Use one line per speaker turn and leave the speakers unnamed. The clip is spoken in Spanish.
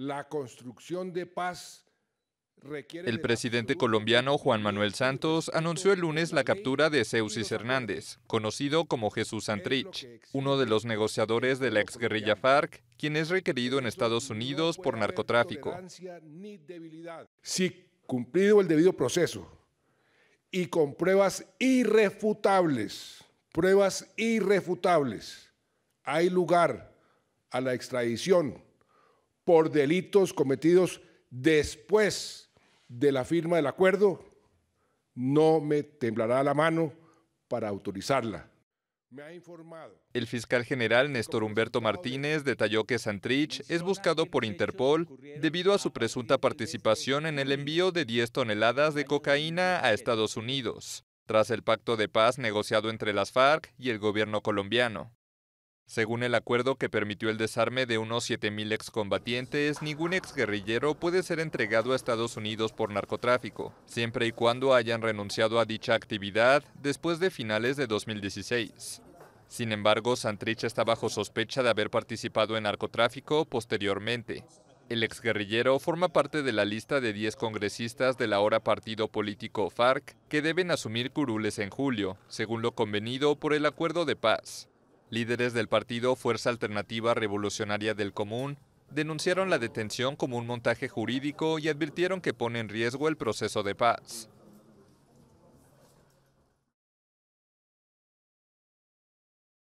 La construcción de paz el
presidente colombiano Juan Manuel Santos anunció el lunes la captura de Ceusis Hernández, conocido como Jesús Antrich, uno de los negociadores de la exguerrilla FARC, quien es requerido en Estados Unidos por narcotráfico.
Si cumplido el debido proceso y con pruebas irrefutables, pruebas irrefutables, hay lugar a la extradición por delitos cometidos después de la firma del acuerdo, no me temblará la mano para autorizarla.
El fiscal general Néstor Humberto Martínez detalló que Santrich es buscado por Interpol debido a su presunta participación en el envío de 10 toneladas de cocaína a Estados Unidos, tras el pacto de paz negociado entre las FARC y el gobierno colombiano. Según el acuerdo que permitió el desarme de unos 7.000 excombatientes, ningún exguerrillero puede ser entregado a Estados Unidos por narcotráfico, siempre y cuando hayan renunciado a dicha actividad después de finales de 2016. Sin embargo, Santrich está bajo sospecha de haber participado en narcotráfico posteriormente. El exguerrillero forma parte de la lista de 10 congresistas del ahora partido político FARC que deben asumir curules en julio, según lo convenido por el acuerdo de paz. Líderes del partido Fuerza Alternativa Revolucionaria del Común denunciaron la detención como un montaje jurídico y advirtieron que pone en riesgo el proceso de paz.